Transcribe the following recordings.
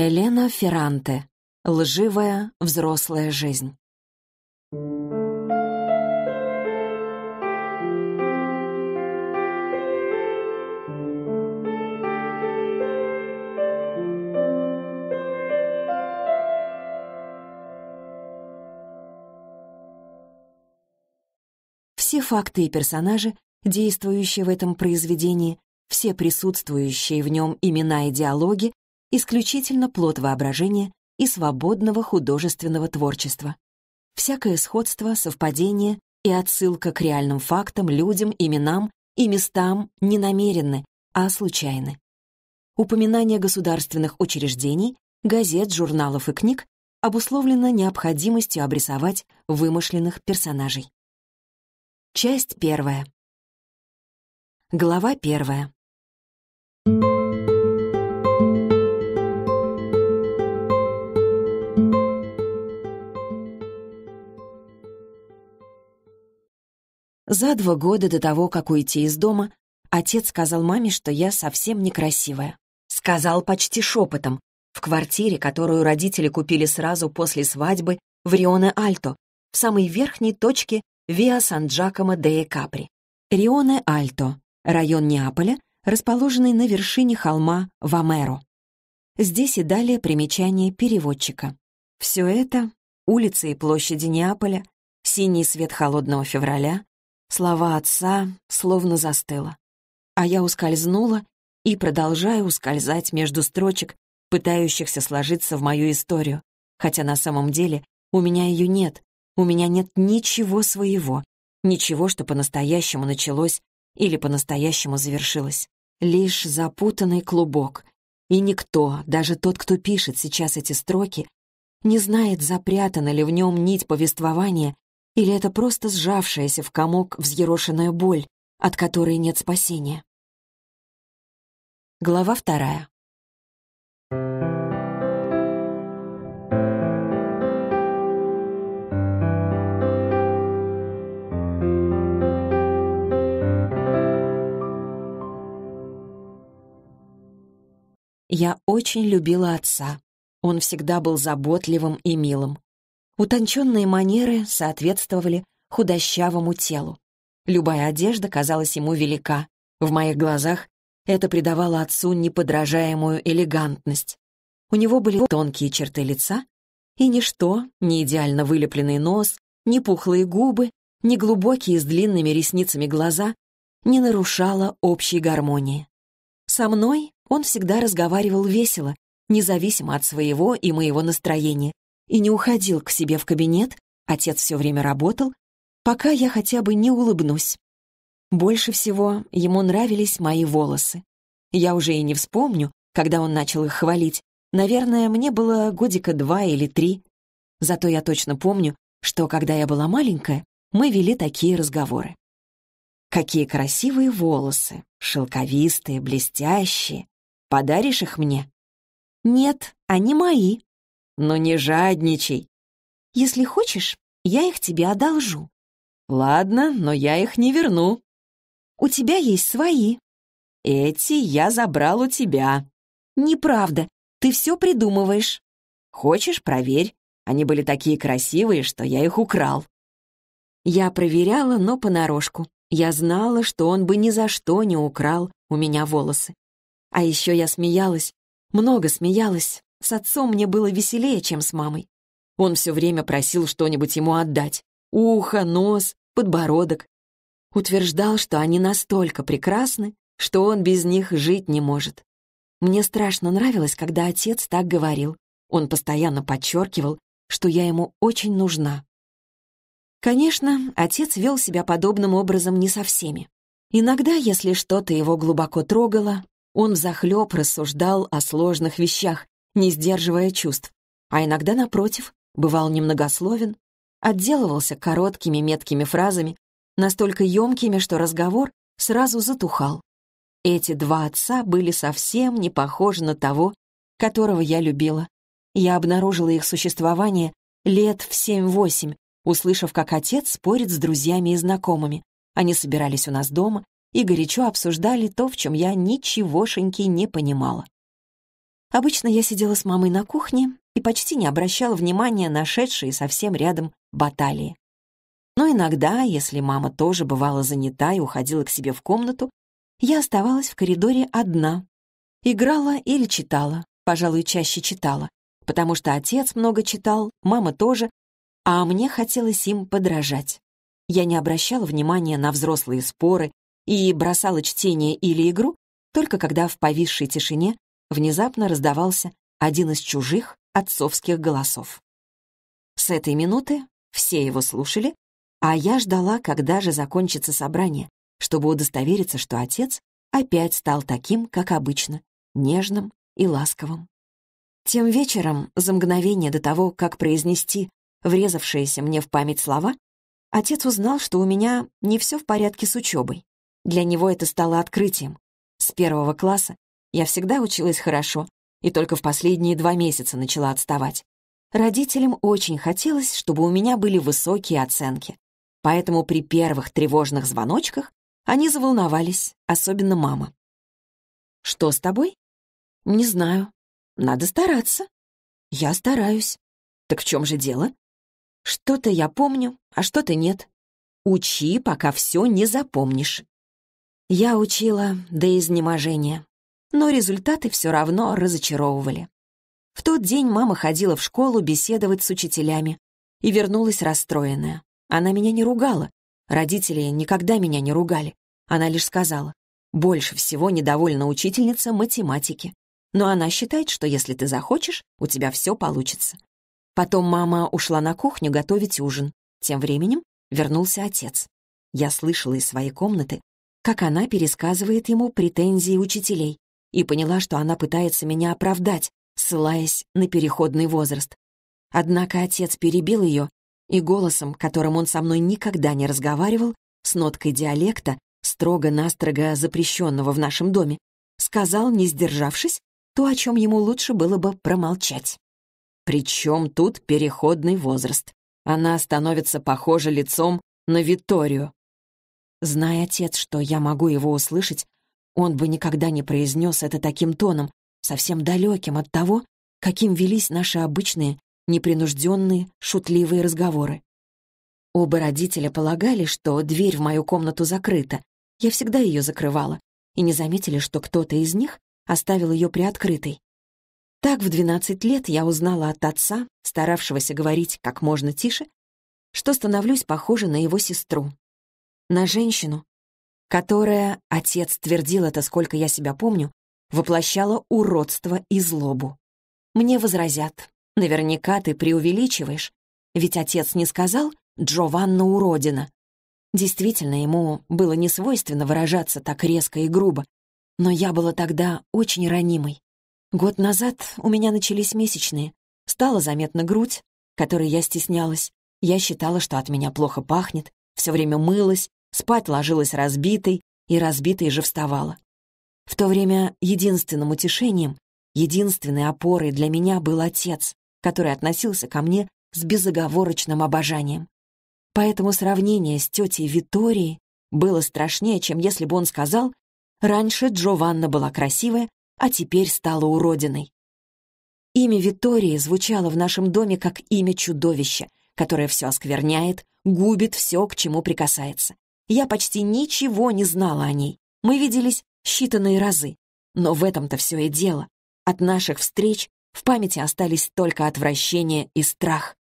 Элена Ферранте. Лживая взрослая жизнь. Все факты и персонажи, действующие в этом произведении, все присутствующие в нем имена и диалоги исключительно плод воображения и свободного художественного творчества. Всякое сходство, совпадение и отсылка к реальным фактам, людям, именам и местам не намеренны, а случайны. Упоминание государственных учреждений, газет, журналов и книг обусловлено необходимостью обрисовать вымышленных персонажей. Часть первая. Глава первая. За два года до того, как уйти из дома, отец сказал маме, что я совсем некрасивая. Сказал почти шепотом, в квартире, которую родители купили сразу после свадьбы в Рионе-Альто, в самой верхней точке Виа Сан-Джакомо де Капри. Рионе-Альто — район Неаполя, расположенный на вершине холма Вамеро. Здесь и далее примечание переводчика. Все это — улицы и площади Неаполя, синий свет холодного февраля, Слова отца словно застыло. А я ускользнула и продолжаю ускользать между строчек, пытающихся сложиться в мою историю. Хотя на самом деле у меня ее нет. У меня нет ничего своего. Ничего, что по-настоящему началось или по-настоящему завершилось. Лишь запутанный клубок. И никто, даже тот, кто пишет сейчас эти строки, не знает, запрятана ли в нем нить повествования или это просто сжавшаяся в комок взъерошенная боль, от которой нет спасения? Глава вторая. Я очень любила отца. Он всегда был заботливым и милым. Утонченные манеры соответствовали худощавому телу. Любая одежда казалась ему велика. В моих глазах это придавало отцу неподражаемую элегантность. У него были тонкие черты лица, и ничто, ни идеально вылепленный нос, ни пухлые губы, ни глубокие с длинными ресницами глаза не нарушало общей гармонии. Со мной он всегда разговаривал весело, независимо от своего и моего настроения, и не уходил к себе в кабинет, отец все время работал, пока я хотя бы не улыбнусь. Больше всего ему нравились мои волосы. Я уже и не вспомню, когда он начал их хвалить. Наверное, мне было годика два или три. Зато я точно помню, что когда я была маленькая, мы вели такие разговоры. «Какие красивые волосы! Шелковистые, блестящие! Подаришь их мне?» «Нет, они мои», но не жадничай. Если хочешь, я их тебе одолжу. Ладно, но я их не верну. У тебя есть свои. Эти я забрал у тебя. Неправда, ты все придумываешь. Хочешь, проверь. Они были такие красивые, что я их украл. Я проверяла, но понарошку. Я знала, что он бы ни за что не украл у меня волосы. А еще я смеялась, много смеялась, с отцом мне было веселее, чем с мамой. Он все время просил что-нибудь ему отдать. Ухо, нос, подбородок. Утверждал, что они настолько прекрасны, что он без них жить не может. Мне страшно нравилось, когда отец так говорил. Он постоянно подчеркивал, что я ему очень нужна. Конечно, отец вел себя подобным образом не со всеми. Иногда, если что-то его глубоко трогало, он взахлеб рассуждал о сложных вещах, не сдерживая чувств, а иногда, напротив, бывал немногословен, отделывался короткими меткими фразами, настолько емкими, что разговор сразу затухал. Эти два отца были совсем не похожи на того, которого я любила. Я обнаружила их существование лет в семь-восемь, услышав, как отец спорит с друзьями и знакомыми. Они собирались у нас дома и горячо обсуждали то, в чем я ничегошеньки не понимала. Обычно я сидела с мамой на кухне и почти не обращала внимания на шедшие совсем рядом баталии. Но иногда, если мама тоже бывала занята и уходила к себе в комнату, я оставалась в коридоре одна. Играла или читала, пожалуй, чаще читала, потому что отец много читал, мама тоже, а мне хотелось им подражать. Я не обращала внимания на взрослые споры и бросала чтение или игру, только когда в повисшей тишине внезапно раздавался один из чужих отцовских голосов. С этой минуты все его слушали, а я ждала, когда же закончится собрание, чтобы удостовериться, что отец опять стал таким, как обычно, нежным и ласковым. Тем вечером, за мгновение до того, как произнести врезавшиеся мне в память слова, отец узнал, что у меня не все в порядке с учебой. Для него это стало открытием. С первого класса я всегда училась хорошо и только в последние два месяца начала отставать. Родителям очень хотелось, чтобы у меня были высокие оценки. Поэтому при первых тревожных звоночках они заволновались, особенно мама. «Что с тобой?» «Не знаю. Надо стараться». «Я стараюсь». «Так в чем же дело?» «Что-то я помню, а что-то нет. Учи, пока все не запомнишь». Я учила до изнеможения но результаты все равно разочаровывали. В тот день мама ходила в школу беседовать с учителями и вернулась расстроенная. Она меня не ругала. Родители никогда меня не ругали. Она лишь сказала, больше всего недовольна учительница математики. Но она считает, что если ты захочешь, у тебя все получится. Потом мама ушла на кухню готовить ужин. Тем временем вернулся отец. Я слышала из своей комнаты, как она пересказывает ему претензии учителей и поняла, что она пытается меня оправдать, ссылаясь на переходный возраст. Однако отец перебил ее, и голосом, которым он со мной никогда не разговаривал, с ноткой диалекта, строго-настрого запрещенного в нашем доме, сказал, не сдержавшись, то, о чем ему лучше было бы промолчать. Причем тут переходный возраст. Она становится похожа лицом на Виторию. Зная отец, что я могу его услышать, он бы никогда не произнес это таким тоном, совсем далеким от того, каким велись наши обычные, непринужденные, шутливые разговоры. Оба родителя полагали, что дверь в мою комнату закрыта. Я всегда ее закрывала. И не заметили, что кто-то из них оставил ее приоткрытой. Так в 12 лет я узнала от отца, старавшегося говорить как можно тише, что становлюсь похожа на его сестру. На женщину, которое, отец твердил это, сколько я себя помню, воплощало уродство и злобу. Мне возразят, наверняка ты преувеличиваешь, ведь отец не сказал «Джованна уродина». Действительно, ему было не свойственно выражаться так резко и грубо, но я была тогда очень ранимой. Год назад у меня начались месячные, стала заметна грудь, которой я стеснялась. Я считала, что от меня плохо пахнет, все время мылась, Спать ложилась разбитой, и разбитой же вставала. В то время единственным утешением, единственной опорой для меня был отец, который относился ко мне с безоговорочным обожанием. Поэтому сравнение с тетей Виторией было страшнее, чем если бы он сказал, раньше Джованна была красивая, а теперь стала уродиной. Имя Витории звучало в нашем доме как имя чудовища, которое все оскверняет, губит все, к чему прикасается. Я почти ничего не знала о ней. Мы виделись считанные разы. Но в этом-то все и дело. От наших встреч в памяти остались только отвращение и страх.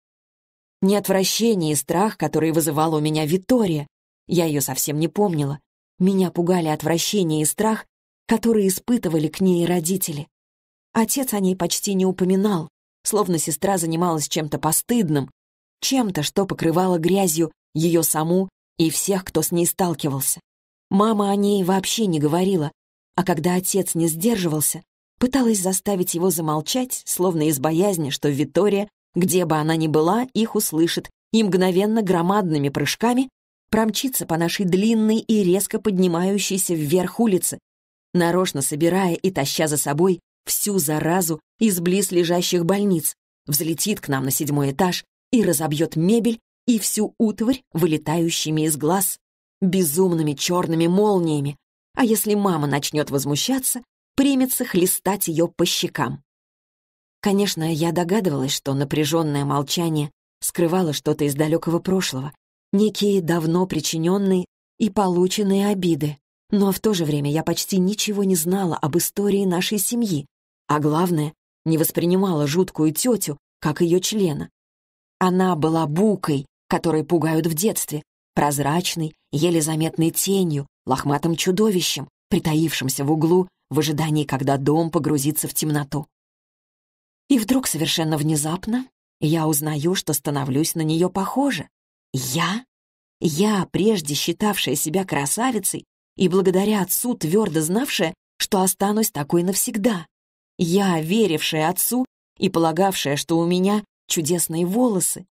Не отвращение и страх, которые вызывала у меня Витория. Я ее совсем не помнила. Меня пугали отвращение и страх, которые испытывали к ней родители. Отец о ней почти не упоминал, словно сестра занималась чем-то постыдным, чем-то, что покрывало грязью ее саму и всех, кто с ней сталкивался. Мама о ней вообще не говорила, а когда отец не сдерживался, пыталась заставить его замолчать, словно из боязни, что Витория, где бы она ни была, их услышит, и мгновенно громадными прыжками промчится по нашей длинной и резко поднимающейся вверх улице, нарочно собирая и таща за собой всю заразу из близлежащих больниц, взлетит к нам на седьмой этаж и разобьет мебель и всю утварь, вылетающими из глаз, безумными черными молниями, а если мама начнет возмущаться, примется хлестать ее по щекам. Конечно, я догадывалась, что напряженное молчание скрывало что-то из далекого прошлого, некие давно причиненные и полученные обиды. Но в то же время я почти ничего не знала об истории нашей семьи, а главное, не воспринимала жуткую тетю как ее члена. Она была букой, которые пугают в детстве, прозрачной, еле заметной тенью, лохматым чудовищем, притаившимся в углу в ожидании, когда дом погрузится в темноту. И вдруг совершенно внезапно я узнаю, что становлюсь на нее похожа. Я? Я, прежде считавшая себя красавицей и благодаря отцу твердо знавшая, что останусь такой навсегда. Я, верившая отцу и полагавшая, что у меня чудесные волосы,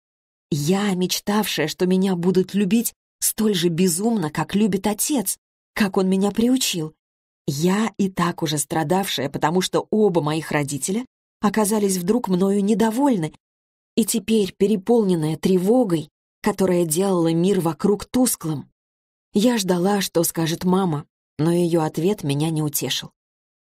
я, мечтавшая, что меня будут любить столь же безумно, как любит отец, как он меня приучил. Я и так уже страдавшая, потому что оба моих родителя оказались вдруг мною недовольны, и теперь, переполненная тревогой, которая делала мир вокруг тусклым, я ждала, что скажет мама, но ее ответ меня не утешил.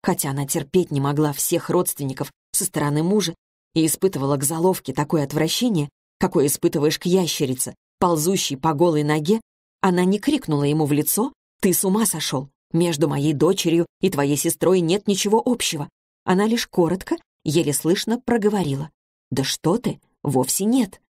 Хотя она терпеть не могла всех родственников со стороны мужа и испытывала к заловке такое отвращение, какой испытываешь к ящерице, ползущей по голой ноге, она не крикнула ему в лицо «Ты с ума сошел! Между моей дочерью и твоей сестрой нет ничего общего!» Она лишь коротко, еле слышно проговорила «Да что ты! Вовсе нет!»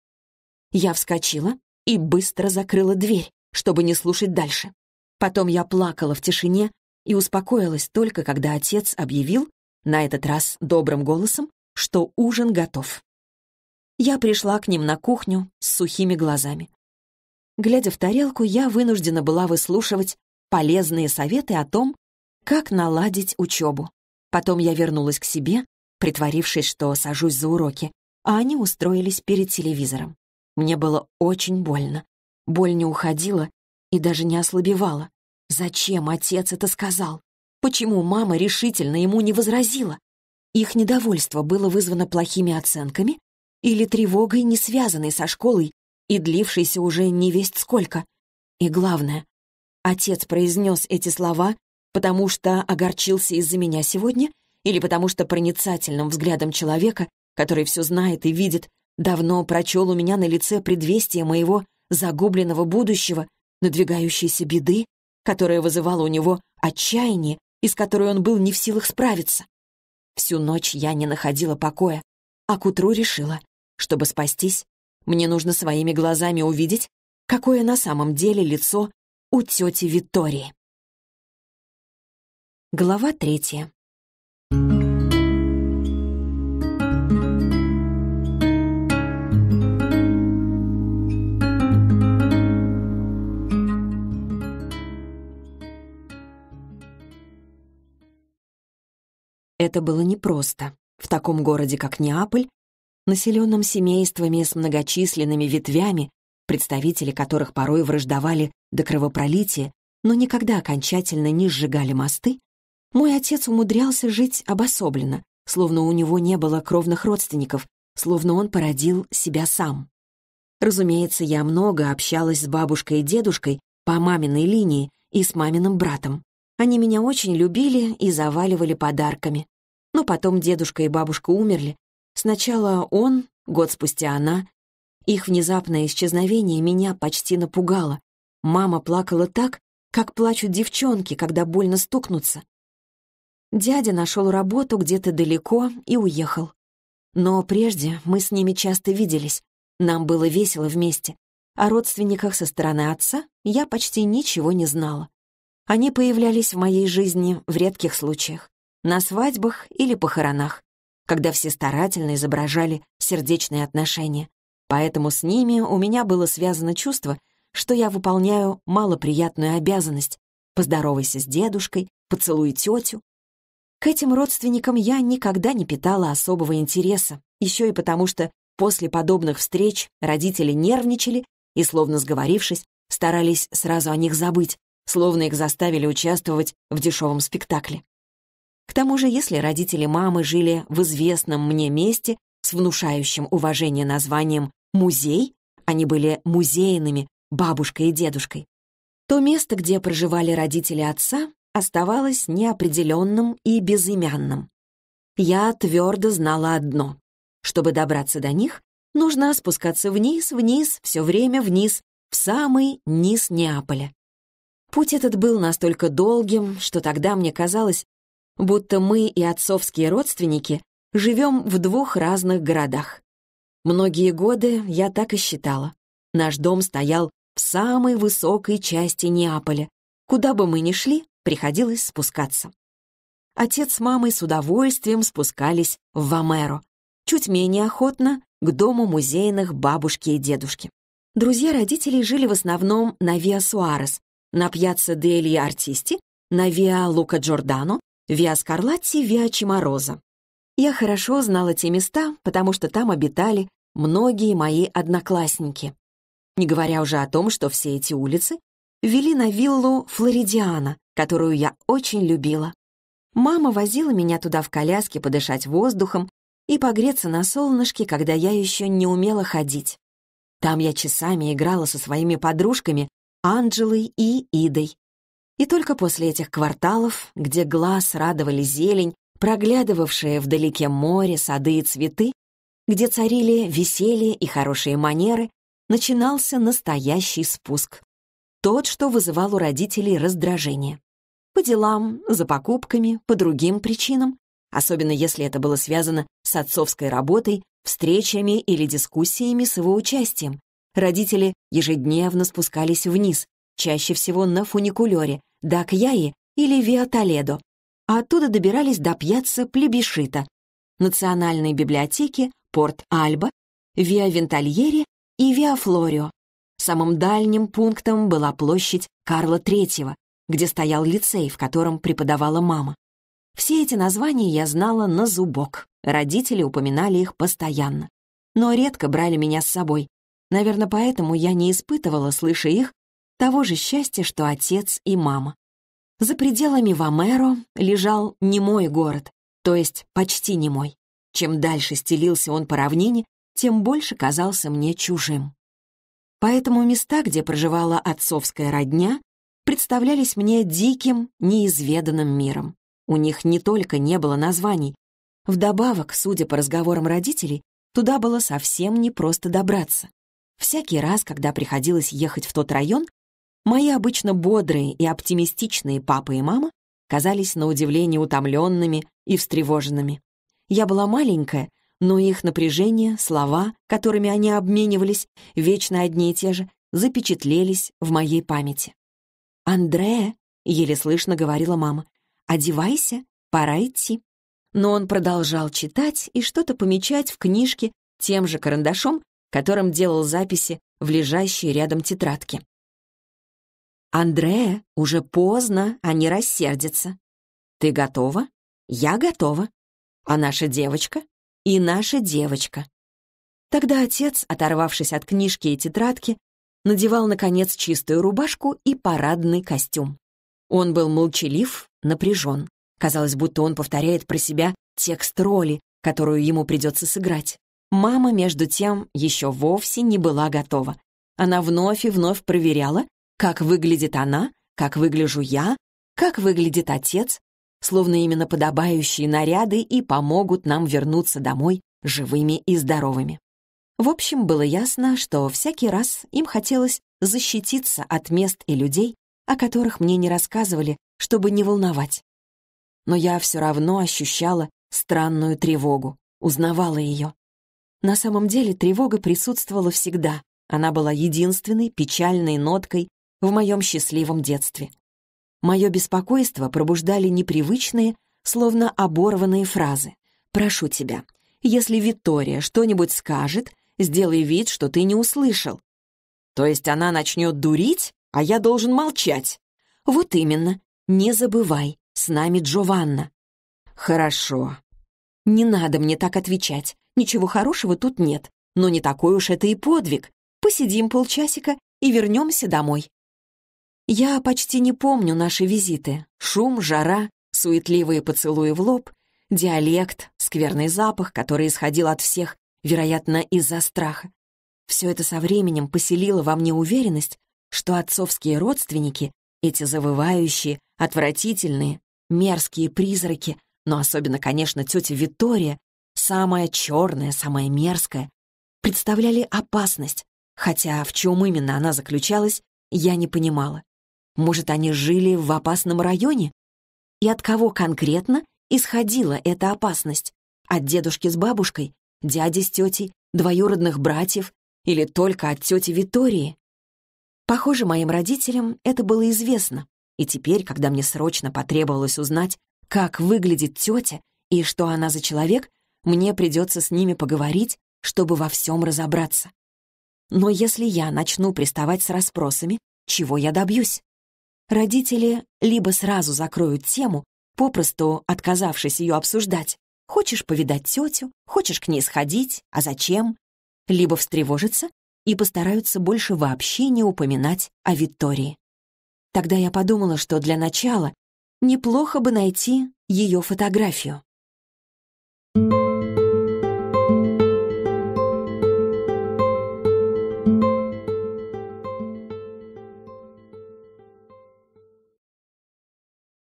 Я вскочила и быстро закрыла дверь, чтобы не слушать дальше. Потом я плакала в тишине и успокоилась только, когда отец объявил, на этот раз добрым голосом, что ужин готов я пришла к ним на кухню с сухими глазами. Глядя в тарелку, я вынуждена была выслушивать полезные советы о том, как наладить учебу. Потом я вернулась к себе, притворившись, что сажусь за уроки, а они устроились перед телевизором. Мне было очень больно. Боль не уходила и даже не ослабевала. Зачем отец это сказал? Почему мама решительно ему не возразила? Их недовольство было вызвано плохими оценками или тревогой, не связанной со школой и длившейся уже не весть сколько. И главное, отец произнес эти слова, потому что огорчился из-за меня сегодня или потому что проницательным взглядом человека, который все знает и видит, давно прочел у меня на лице предвестие моего загубленного будущего, надвигающейся беды, которая вызывала у него отчаяние из с которой он был не в силах справиться. Всю ночь я не находила покоя, а к утру решила. Чтобы спастись, мне нужно своими глазами увидеть, какое на самом деле лицо у тети Витории. Глава третья. Это было непросто. В таком городе, как Неаполь, населенном семействами с многочисленными ветвями, представители которых порой враждовали до кровопролития, но никогда окончательно не сжигали мосты, мой отец умудрялся жить обособленно, словно у него не было кровных родственников, словно он породил себя сам. Разумеется, я много общалась с бабушкой и дедушкой по маминой линии и с маминым братом. Они меня очень любили и заваливали подарками. Но потом дедушка и бабушка умерли, Сначала он, год спустя она. Их внезапное исчезновение меня почти напугало. Мама плакала так, как плачут девчонки, когда больно стукнутся. Дядя нашел работу где-то далеко и уехал. Но прежде мы с ними часто виделись. Нам было весело вместе. О родственниках со стороны отца я почти ничего не знала. Они появлялись в моей жизни в редких случаях. На свадьбах или похоронах когда все старательно изображали сердечные отношения. Поэтому с ними у меня было связано чувство, что я выполняю малоприятную обязанность. Поздоровайся с дедушкой, поцелуй тетю. К этим родственникам я никогда не питала особого интереса, еще и потому что после подобных встреч родители нервничали и, словно сговорившись, старались сразу о них забыть, словно их заставили участвовать в дешевом спектакле. К тому же, если родители мамы жили в известном мне месте с внушающим уважение названием «музей», они были музейными, бабушкой и дедушкой, то место, где проживали родители отца, оставалось неопределенным и безымянным. Я твердо знала одно. Чтобы добраться до них, нужно спускаться вниз, вниз, все время вниз, в самый низ Неаполя. Путь этот был настолько долгим, что тогда мне казалось, будто мы и отцовские родственники живем в двух разных городах. Многие годы я так и считала. Наш дом стоял в самой высокой части Неаполя. Куда бы мы ни шли, приходилось спускаться. Отец с мамой с удовольствием спускались в Вамеро, чуть менее охотно к дому музейных бабушки и дедушки. Друзья родителей жили в основном на Виа Суарес, на Пьяцца Дели Артисти, на Виа Лука Джордано Виаскарлатти, Скарлатти, Я хорошо знала те места, потому что там обитали многие мои одноклассники. Не говоря уже о том, что все эти улицы вели на виллу Флоридиана, которую я очень любила. Мама возила меня туда в коляске подышать воздухом и погреться на солнышке, когда я еще не умела ходить. Там я часами играла со своими подружками Анджелой и Идой. И только после этих кварталов, где глаз радовали зелень, проглядывавшее вдалеке море, сады и цветы, где царили веселье и хорошие манеры, начинался настоящий спуск. Тот, что вызывал у родителей раздражение. По делам, за покупками, по другим причинам, особенно если это было связано с отцовской работой, встречами или дискуссиями с его участием. Родители ежедневно спускались вниз, чаще всего на фуникулёре, до Акьяи или Виатоледо, а оттуда добирались до пьяца Плебешита, Национальной библиотеки, Порт-Альба, Виа-Вентальери и Виа-Флорио. Самым дальним пунктом была площадь Карла Третьего, где стоял лицей, в котором преподавала мама. Все эти названия я знала на зубок, родители упоминали их постоянно. Но редко брали меня с собой. Наверное, поэтому я не испытывала, слыша их, того же счастья, что отец и мама. За пределами Вамеро лежал немой город, то есть почти немой. Чем дальше стелился он по равнине, тем больше казался мне чужим. Поэтому места, где проживала отцовская родня, представлялись мне диким, неизведанным миром. У них не только не было названий. Вдобавок, судя по разговорам родителей, туда было совсем непросто добраться. Всякий раз, когда приходилось ехать в тот район, Мои обычно бодрые и оптимистичные папа и мама казались на удивление утомленными и встревоженными. Я была маленькая, но их напряжение, слова, которыми они обменивались, вечно одни и те же, запечатлелись в моей памяти. «Андрея», — еле слышно говорила мама, — «одевайся, пора идти». Но он продолжал читать и что-то помечать в книжке тем же карандашом, которым делал записи в лежащей рядом тетрадке. «Андрея, уже поздно, они рассердятся. Ты готова? Я готова. А наша девочка? И наша девочка». Тогда отец, оторвавшись от книжки и тетрадки, надевал, наконец, чистую рубашку и парадный костюм. Он был молчалив, напряжен. Казалось, будто он повторяет про себя текст роли, которую ему придется сыграть. Мама, между тем, еще вовсе не была готова. Она вновь и вновь проверяла, как выглядит она, как выгляжу я, как выглядит отец, словно именно подобающие наряды и помогут нам вернуться домой живыми и здоровыми. В общем, было ясно, что всякий раз им хотелось защититься от мест и людей, о которых мне не рассказывали, чтобы не волновать. Но я все равно ощущала странную тревогу, узнавала ее. На самом деле тревога присутствовала всегда, она была единственной печальной ноткой в моем счастливом детстве. Мое беспокойство пробуждали непривычные, словно оборванные фразы. «Прошу тебя, если Виктория что-нибудь скажет, сделай вид, что ты не услышал». «То есть она начнет дурить, а я должен молчать?» «Вот именно. Не забывай, с нами Джованна». «Хорошо». «Не надо мне так отвечать. Ничего хорошего тут нет. Но не такой уж это и подвиг. Посидим полчасика и вернемся домой. Я почти не помню наши визиты. Шум, жара, суетливые поцелуи в лоб, диалект, скверный запах, который исходил от всех, вероятно, из-за страха. Все это со временем поселило во мне уверенность, что отцовские родственники, эти завывающие, отвратительные, мерзкие призраки, но особенно, конечно, тетя Виктория, самая черная, самая мерзкая, представляли опасность, хотя в чем именно она заключалась, я не понимала. Может, они жили в опасном районе? И от кого конкретно исходила эта опасность? От дедушки с бабушкой, дяди с тетей, двоюродных братьев или только от тети Витории? Похоже, моим родителям это было известно. И теперь, когда мне срочно потребовалось узнать, как выглядит тетя и что она за человек, мне придется с ними поговорить, чтобы во всем разобраться. Но если я начну приставать с расспросами, чего я добьюсь? родители либо сразу закроют тему, попросту отказавшись ее обсуждать. Хочешь повидать тетю, хочешь к ней сходить, а зачем? Либо встревожиться и постараются больше вообще не упоминать о Виктории. Тогда я подумала, что для начала неплохо бы найти ее фотографию. Thank you.